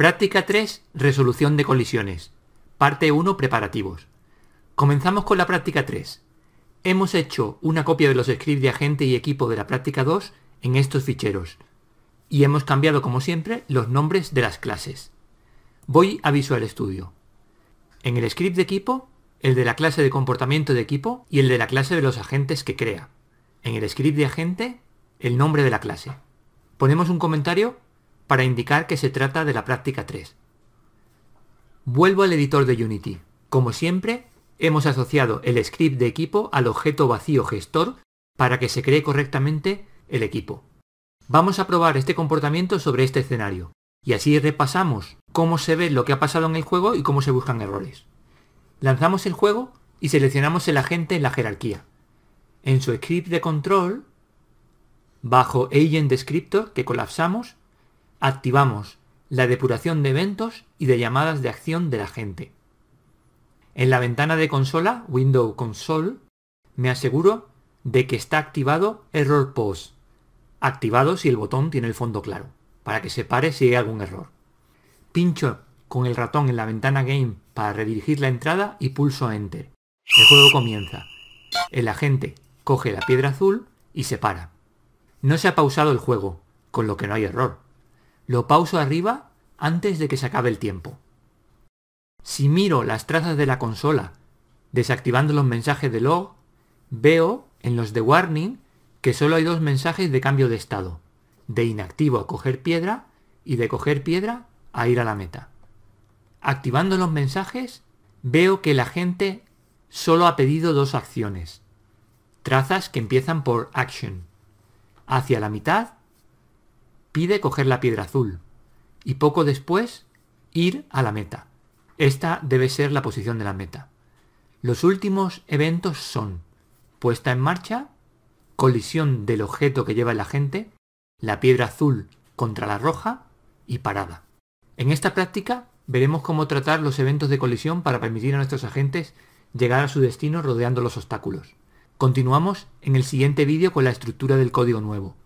Práctica 3. Resolución de colisiones. Parte 1. Preparativos. Comenzamos con la práctica 3. Hemos hecho una copia de los scripts de agente y equipo de la práctica 2 en estos ficheros. Y hemos cambiado, como siempre, los nombres de las clases. Voy a Visual Studio. En el script de equipo, el de la clase de comportamiento de equipo y el de la clase de los agentes que crea. En el script de agente, el nombre de la clase. Ponemos un comentario para indicar que se trata de la práctica 3. Vuelvo al editor de Unity. Como siempre, hemos asociado el script de equipo al objeto vacío gestor para que se cree correctamente el equipo. Vamos a probar este comportamiento sobre este escenario y así repasamos cómo se ve lo que ha pasado en el juego y cómo se buscan errores. Lanzamos el juego y seleccionamos el agente en la jerarquía. En su script de control, bajo Agent Descriptor que colapsamos, activamos la depuración de eventos y de llamadas de acción de la En la ventana de consola, Window Console, me aseguro de que está activado Error Pause, activado si el botón tiene el fondo claro, para que se pare si hay algún error. Pincho con el ratón en la ventana Game para redirigir la entrada y pulso Enter. El juego comienza. El agente coge la piedra azul y se para. No se ha pausado el juego, con lo que no hay error. Lo pauso arriba antes de que se acabe el tiempo. Si miro las trazas de la consola, desactivando los mensajes de log, veo en los de warning que solo hay dos mensajes de cambio de estado, de inactivo a coger piedra y de coger piedra a ir a la meta. Activando los mensajes, veo que la gente solo ha pedido dos acciones, trazas que empiezan por action, hacia la mitad pide coger la piedra azul y poco después ir a la meta. Esta debe ser la posición de la meta. Los últimos eventos son puesta en marcha, colisión del objeto que lleva el agente, la piedra azul contra la roja y parada. En esta práctica veremos cómo tratar los eventos de colisión para permitir a nuestros agentes llegar a su destino rodeando los obstáculos. Continuamos en el siguiente vídeo con la estructura del código nuevo.